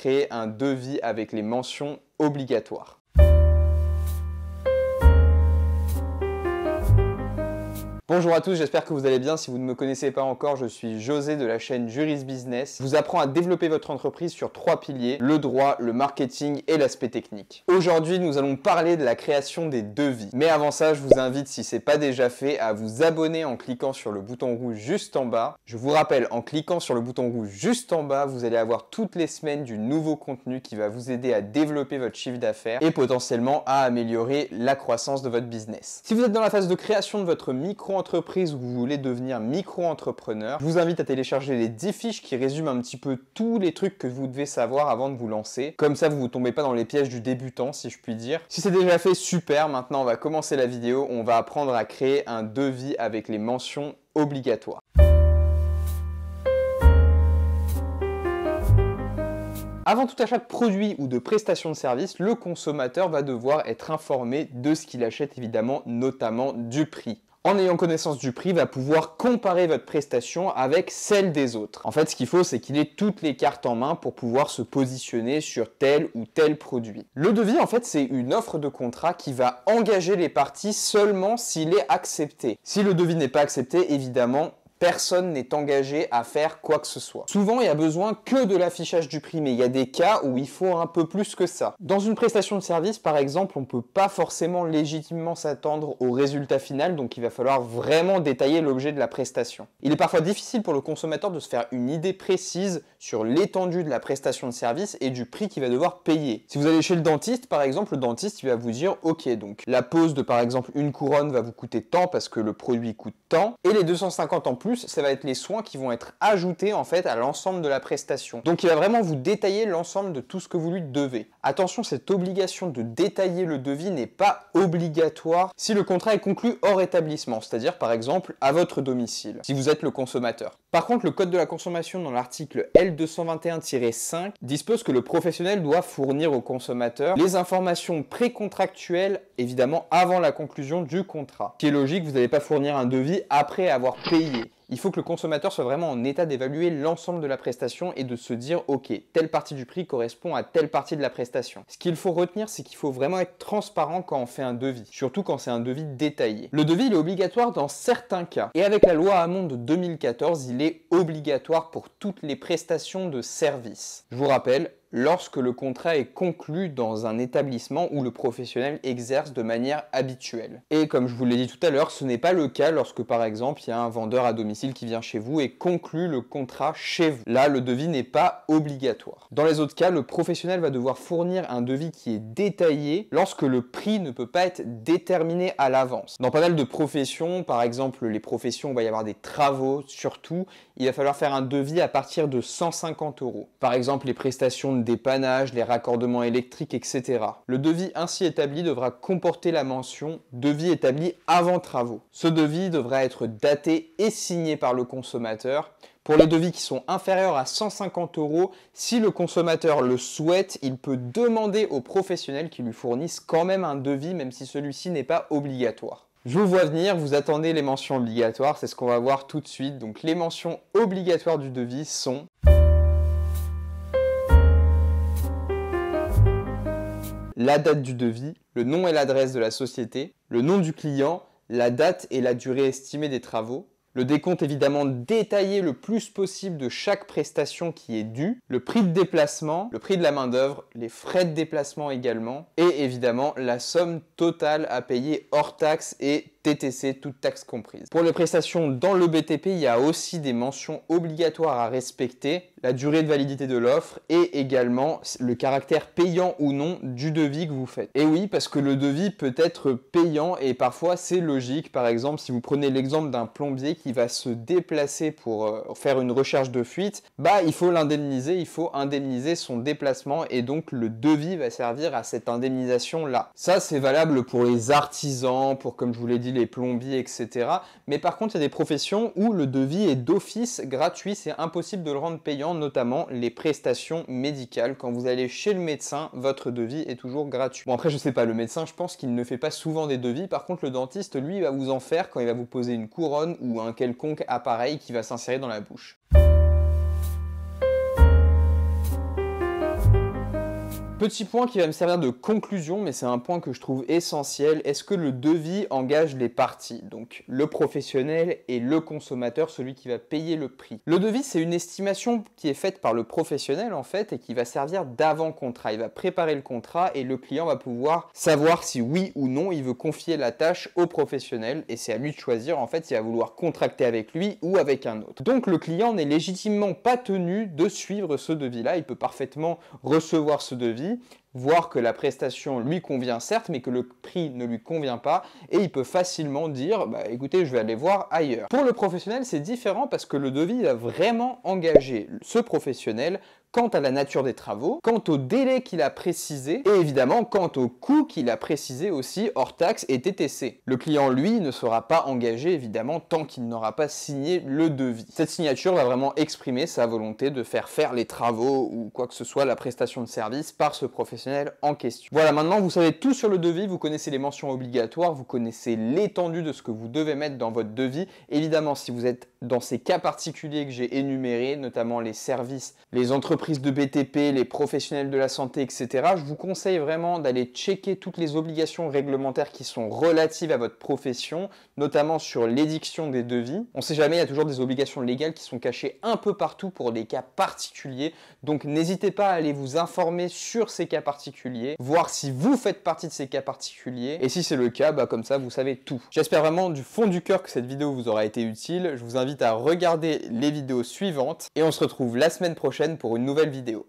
créer un devis avec les mentions obligatoires. Bonjour à tous, j'espère que vous allez bien. Si vous ne me connaissez pas encore, je suis José de la chaîne Juris Business. Je vous apprends à développer votre entreprise sur trois piliers, le droit, le marketing et l'aspect technique. Aujourd'hui, nous allons parler de la création des devis. Mais avant ça, je vous invite, si c'est pas déjà fait, à vous abonner en cliquant sur le bouton rouge juste en bas. Je vous rappelle, en cliquant sur le bouton rouge juste en bas, vous allez avoir toutes les semaines du nouveau contenu qui va vous aider à développer votre chiffre d'affaires et potentiellement à améliorer la croissance de votre business. Si vous êtes dans la phase de création de votre micro entreprise ou vous voulez devenir micro-entrepreneur, je vous invite à télécharger les 10 fiches qui résument un petit peu tous les trucs que vous devez savoir avant de vous lancer. Comme ça, vous ne tombez pas dans les pièges du débutant, si je puis dire. Si c'est déjà fait, super. Maintenant, on va commencer la vidéo. On va apprendre à créer un devis avec les mentions obligatoires. Avant tout achat de produit ou de prestation de service, le consommateur va devoir être informé de ce qu'il achète évidemment, notamment du prix en ayant connaissance du prix, va pouvoir comparer votre prestation avec celle des autres. En fait, ce qu'il faut, c'est qu'il ait toutes les cartes en main pour pouvoir se positionner sur tel ou tel produit. Le devis, en fait, c'est une offre de contrat qui va engager les parties seulement s'il est accepté. Si le devis n'est pas accepté, évidemment, personne n'est engagé à faire quoi que ce soit. Souvent, il y a besoin que de l'affichage du prix, mais il y a des cas où il faut un peu plus que ça. Dans une prestation de service, par exemple, on ne peut pas forcément légitimement s'attendre au résultat final, donc il va falloir vraiment détailler l'objet de la prestation. Il est parfois difficile pour le consommateur de se faire une idée précise sur l'étendue de la prestation de service et du prix qu'il va devoir payer. Si vous allez chez le dentiste, par exemple, le dentiste, il va vous dire, ok, donc la pose de, par exemple, une couronne va vous coûter tant parce que le produit coûte tant, et les 250 en plus, ça va être les soins qui vont être ajoutés en fait à l'ensemble de la prestation. Donc il va vraiment vous détailler l'ensemble de tout ce que vous lui devez. Attention, cette obligation de détailler le devis n'est pas obligatoire si le contrat est conclu hors établissement, c'est-à-dire par exemple à votre domicile, si vous êtes le consommateur. Par contre, le Code de la consommation dans l'article L221-5 dispose que le professionnel doit fournir au consommateur les informations précontractuelles, évidemment avant la conclusion du contrat. Ce qui est logique, vous n'allez pas fournir un devis après avoir payé. Il faut que le consommateur soit vraiment en état d'évaluer l'ensemble de la prestation et de se dire ok, telle partie du prix correspond à telle partie de la prestation. Ce qu'il faut retenir, c'est qu'il faut vraiment être transparent quand on fait un devis, surtout quand c'est un devis détaillé. Le devis est obligatoire dans certains cas et avec la loi Hamon de 2014, il est obligatoire pour toutes les prestations de service. Je vous rappelle, lorsque le contrat est conclu dans un établissement où le professionnel exerce de manière habituelle. Et comme je vous l'ai dit tout à l'heure, ce n'est pas le cas lorsque par exemple il y a un vendeur à domicile qui vient chez vous et conclut le contrat chez vous. Là, le devis n'est pas obligatoire. Dans les autres cas, le professionnel va devoir fournir un devis qui est détaillé lorsque le prix ne peut pas être déterminé à l'avance. Dans pas mal de professions, par exemple les professions où il va y avoir des travaux surtout, il va falloir faire un devis à partir de 150 euros. Par exemple, les prestations de des dépannage, les raccordements électriques, etc. Le devis ainsi établi devra comporter la mention devis établi avant travaux. Ce devis devra être daté et signé par le consommateur. Pour les devis qui sont inférieurs à 150 euros, si le consommateur le souhaite, il peut demander aux professionnels qui lui fournissent quand même un devis, même si celui-ci n'est pas obligatoire. Je vous vois venir, vous attendez les mentions obligatoires, c'est ce qu'on va voir tout de suite. Donc les mentions obligatoires du devis sont... la date du devis, le nom et l'adresse de la société, le nom du client, la date et la durée estimée des travaux, le décompte évidemment détaillé le plus possible de chaque prestation qui est due, le prix de déplacement, le prix de la main-d'œuvre, les frais de déplacement également, et évidemment la somme totale à payer hors taxes et TTC, toute taxe comprise. Pour les prestations dans le BTP, il y a aussi des mentions obligatoires à respecter, la durée de validité de l'offre et également le caractère payant ou non du devis que vous faites. Et oui, parce que le devis peut être payant et parfois c'est logique. Par exemple, si vous prenez l'exemple d'un plombier qui va se déplacer pour euh, faire une recherche de fuite, bah il faut l'indemniser, il faut indemniser son déplacement et donc le devis va servir à cette indemnisation là. Ça c'est valable pour les artisans, pour comme je vous l'ai dit les plombiers, etc. Mais par contre, il y a des professions où le devis est d'office gratuit, c'est impossible de le rendre payant, notamment les prestations médicales. Quand vous allez chez le médecin, votre devis est toujours gratuit. Bon après, je sais pas, le médecin, je pense qu'il ne fait pas souvent des devis. Par contre, le dentiste, lui, va vous en faire quand il va vous poser une couronne ou un quelconque appareil qui va s'insérer dans la bouche. Petit point qui va me servir de conclusion, mais c'est un point que je trouve essentiel. Est-ce que le devis engage les parties Donc le professionnel et le consommateur, celui qui va payer le prix. Le devis, c'est une estimation qui est faite par le professionnel en fait et qui va servir d'avant-contrat. Il va préparer le contrat et le client va pouvoir savoir si oui ou non il veut confier la tâche au professionnel et c'est à lui de choisir en fait s'il va vouloir contracter avec lui ou avec un autre. Donc le client n'est légitimement pas tenu de suivre ce devis-là. Il peut parfaitement recevoir ce devis will, voir que la prestation lui convient certes, mais que le prix ne lui convient pas, et il peut facilement dire, bah écoutez, je vais aller voir ailleurs. Pour le professionnel, c'est différent parce que le devis va vraiment engager ce professionnel quant à la nature des travaux, quant au délai qu'il a précisé, et évidemment quant au coût qu'il a précisé aussi hors taxes et TTC. Le client, lui, ne sera pas engagé, évidemment, tant qu'il n'aura pas signé le devis. Cette signature va vraiment exprimer sa volonté de faire faire les travaux ou quoi que ce soit, la prestation de service par ce professionnel en question. Voilà, maintenant vous savez tout sur le devis, vous connaissez les mentions obligatoires, vous connaissez l'étendue de ce que vous devez mettre dans votre devis. Évidemment, si vous êtes dans ces cas particuliers que j'ai énumérés, notamment les services, les entreprises de BTP, les professionnels de la santé, etc., je vous conseille vraiment d'aller checker toutes les obligations réglementaires qui sont relatives à votre profession, notamment sur l'édiction des devis. On ne sait jamais, il y a toujours des obligations légales qui sont cachées un peu partout pour des cas particuliers, donc n'hésitez pas à aller vous informer sur ces cas particuliers voir si vous faites partie de ces cas particuliers, et si c'est le cas, bah comme ça vous savez tout. J'espère vraiment du fond du cœur que cette vidéo vous aura été utile, je vous invite à regarder les vidéos suivantes, et on se retrouve la semaine prochaine pour une nouvelle vidéo.